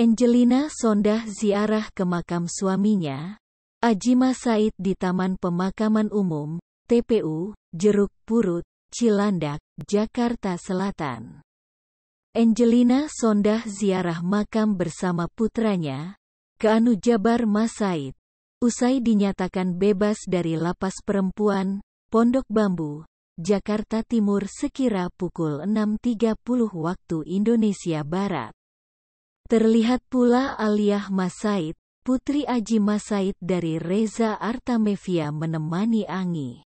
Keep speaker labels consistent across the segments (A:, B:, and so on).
A: Angelina Sondah ziarah ke makam suaminya, Ajima Said di Taman Pemakaman Umum, TPU, Jeruk Purut, Cilandak, Jakarta Selatan. Angelina Sondah ziarah makam bersama putranya, Keanu Jabar Masaid, usai dinyatakan bebas dari lapas perempuan, Pondok Bambu, Jakarta Timur sekira pukul 6.30 waktu Indonesia Barat. Terlihat pula Aliyah Masaid, putri Aji Masaid dari Reza Artamevia menemani Angi.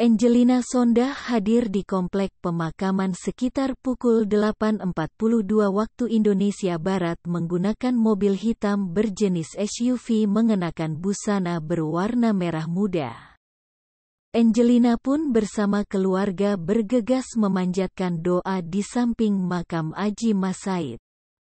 A: Angelina Sonda hadir di komplek pemakaman sekitar pukul 8.42 waktu Indonesia Barat menggunakan mobil hitam berjenis SUV mengenakan busana berwarna merah muda. Angelina pun bersama keluarga bergegas memanjatkan doa di samping makam Aji Masaid.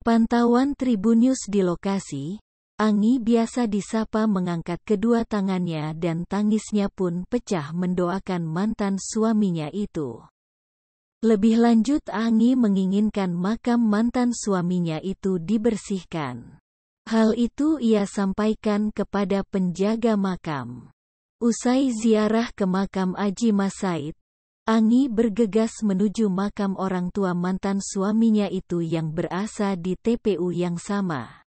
A: Pantauan Tribunnews di lokasi, Angi biasa disapa mengangkat kedua tangannya dan tangisnya pun pecah mendoakan mantan suaminya itu. Lebih lanjut Angi menginginkan makam mantan suaminya itu dibersihkan. Hal itu ia sampaikan kepada penjaga makam. Usai ziarah ke makam Aji Masaid, Ani bergegas menuju makam orang tua mantan suaminya itu yang berasa di TPU yang sama.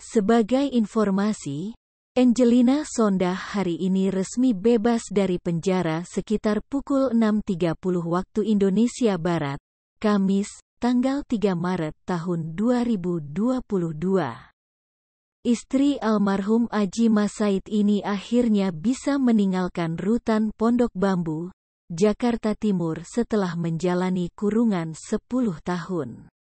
A: Sebagai informasi, Angelina Sondah hari ini resmi bebas dari penjara sekitar pukul 6.30 waktu Indonesia Barat, Kamis, tanggal 3 Maret tahun 2022. Istri almarhum Aji Masaid ini akhirnya bisa meninggalkan rutan Pondok Bambu, Jakarta Timur setelah menjalani kurungan 10 tahun.